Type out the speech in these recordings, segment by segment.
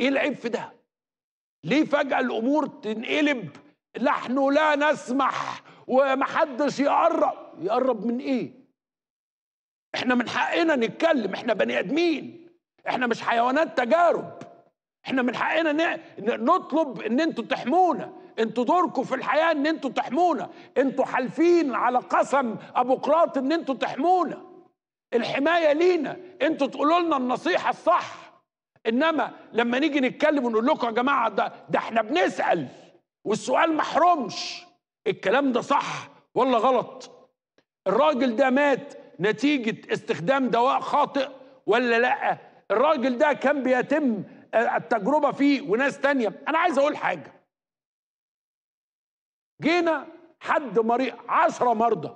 ايه العيب في ده ليه فجاه الامور تنقلب نحن لا نسمح ومحدش يقرب يقرب من ايه احنا من حقنا نتكلم احنا بني ادمين احنا مش حيوانات تجارب احنا من حقنا نطلب ان انتوا تحمونا انتوا دوركم في الحياه ان انتوا تحمونا انتوا حالفين على قسم ابو قراط ان انتوا تحمونا الحمايه لينا انتوا تقولوا لنا النصيحه الصح انما لما نيجي نتكلم ونقول لكم يا جماعه ده, ده احنا بنسال والسؤال محرمش الكلام ده صح ولا غلط الراجل ده مات نتيجه استخدام دواء خاطئ ولا لا الراجل ده كان بيتم التجربه فيه وناس تانية انا عايز اقول حاجه جينا حد مريض عشرة مرضى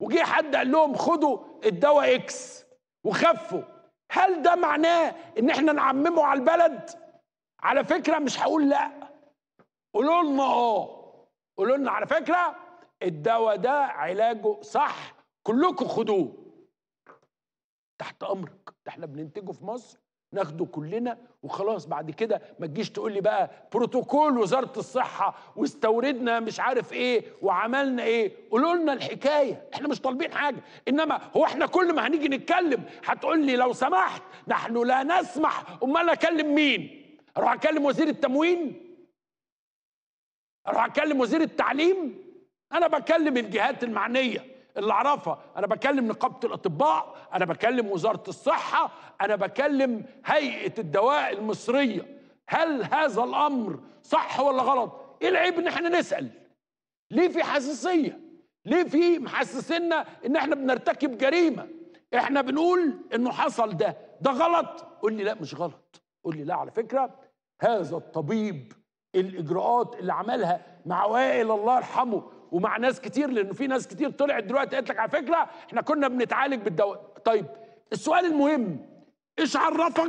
وجي حد قال لهم خدوا الدواء اكس وخفوا هل ده معناه ان احنا نعممه على البلد على فكره مش هقول لا قولوا لنا اه قولوا لنا على فكره الدواء ده علاجه صح كلكم خدوه تحت امرك ده احنا بننتجه في مصر ناخده كلنا وخلاص بعد كده ما تجيش تقول لي بقى بروتوكول وزاره الصحه واستوردنا مش عارف ايه وعملنا ايه قولوا لنا الحكايه احنا مش طالبين حاجه انما هو احنا كل ما هنيجي نتكلم هتقول لي لو سمحت نحن لا نسمح امال اكلم مين اروح اكلم وزير التموين اروح اكلم وزير التعليم انا بكلم الجهات المعنيه اللي اعرفها انا بكلم نقابه الاطباء انا بكلم وزاره الصحه انا بكلم هيئه الدواء المصريه هل هذا الامر صح ولا غلط ايه العيب ان احنا نسال ليه في حساسيه ليه في محسسنا ان احنا بنرتكب جريمه احنا بنقول انه حصل ده ده غلط قول لي لا مش غلط قول لي لا على فكره هذا الطبيب الاجراءات اللي عملها مع وائل الله يرحمه ومع ناس كتير لانه في ناس كتير طلعت دلوقتي قالت لك على فكره احنا كنا بنتعالج بالدواء طيب السؤال المهم ايش عرفك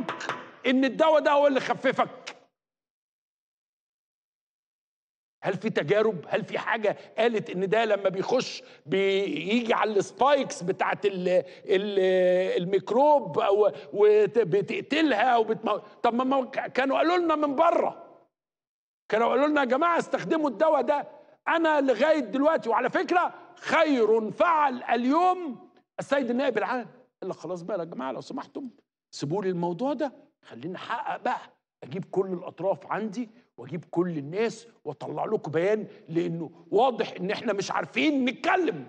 ان الدواء ده هو اللي خففك هل في تجارب هل في حاجة قالت ان ده لما بيخش بيجي على السبايكس بتاعت الميكروب او بتقتلها وبتموت طب ما كانوا قالوا لنا من بره كانوا قالوا لنا يا جماعة استخدموا الدواء ده انا لغايه دلوقتي وعلى فكره خير فعل اليوم السيد النائب العام قال لك خلاص بقى يا جماعه لو سمحتم سيبوا لي الموضوع ده خليني أحقق بقى اجيب كل الاطراف عندي واجيب كل الناس واطلع لكم بيان لانه واضح ان احنا مش عارفين نتكلم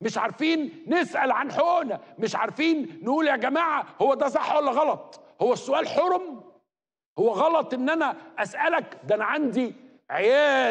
مش عارفين نسال عن حقوقنا مش عارفين نقول يا جماعه هو ده صح ولا غلط هو السؤال حرم هو غلط ان انا اسالك ده انا عندي عيال